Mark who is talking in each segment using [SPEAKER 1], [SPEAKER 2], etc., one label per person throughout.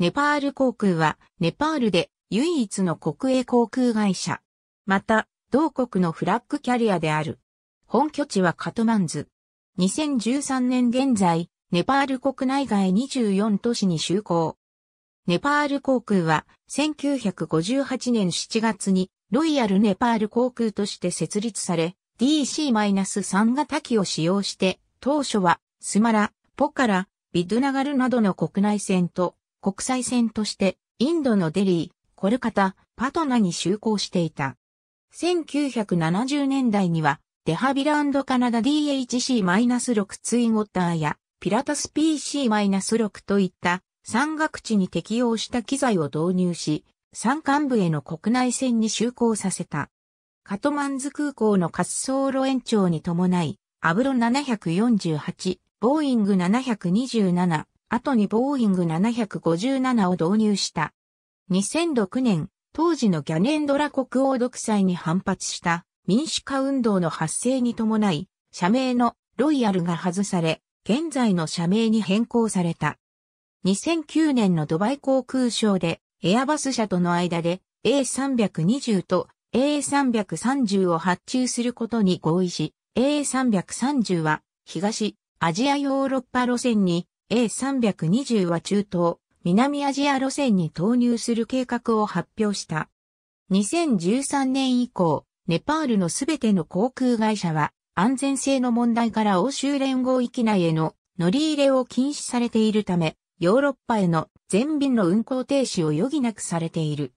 [SPEAKER 1] ネパール航空は、ネパールで唯一の国営航空会社。また、同国のフラッグキャリアである。本拠地はカトマンズ。2013年現在、ネパール国内外24都市に就航。ネパール航空は、1958年7月に、ロイヤルネパール航空として設立され、DC-3 型機を使用して、当初は、スマラ、ポカラ、ビドナガルなどの国内線と、国際線としてインドのデリー、コルカタ、パトナに就航していた。1970年代には、デハビラカナダ DHC-6 ツインウォッターや、ピラタス PC-6 といった山岳地に適用した機材を導入し、山間部への国内線に就航させた。カトマンズ空港の滑走路延長に伴い、アブロ748、ボーイング727、後にボーイング757を導入した。2006年、当時のギャネンドラ国王独裁に反発した民主化運動の発生に伴い、社名のロイヤルが外され、現在の社名に変更された。2009年のドバイ航空ショーで、エアバス社との間で A320 と A330 を発注することに合意し、A330 は東アジアヨーロッパ路線に A320 は中東、南アジア路線に投入する計画を発表した。2013年以降、ネパールのすべての航空会社は安全性の問題から欧州連合域内への乗り入れを禁止されているため、ヨーロッパへの全便の運航停止を余儀なくされている。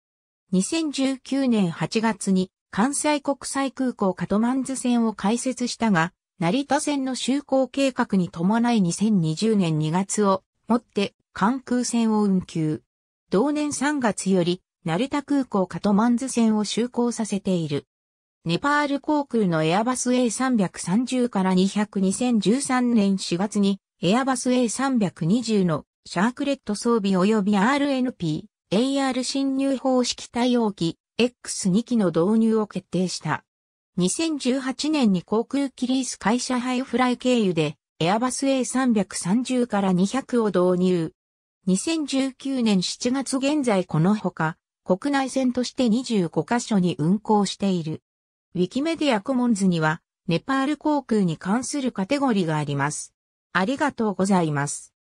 [SPEAKER 1] 2019年8月に関西国際空港カトマンズ線を開設したが、成田線の就航計画に伴い2020年2月をもって関空線を運休。同年3月より成田空港カトマンズ線を就航させている。ネパール航空のエアバス A330 から2002013年4月にエアバス A320 のシャークレット装備及び RNP、AR 侵入方式対応機 X2 機の導入を決定した。2018年に航空機リース会社ハイフライ経由で、エアバス A330 から200を導入。2019年7月現在このほか、国内線として25カ所に運行している。ウィキメディアコモンズには、ネパール航空に関するカテゴリーがあります。ありがとうございます。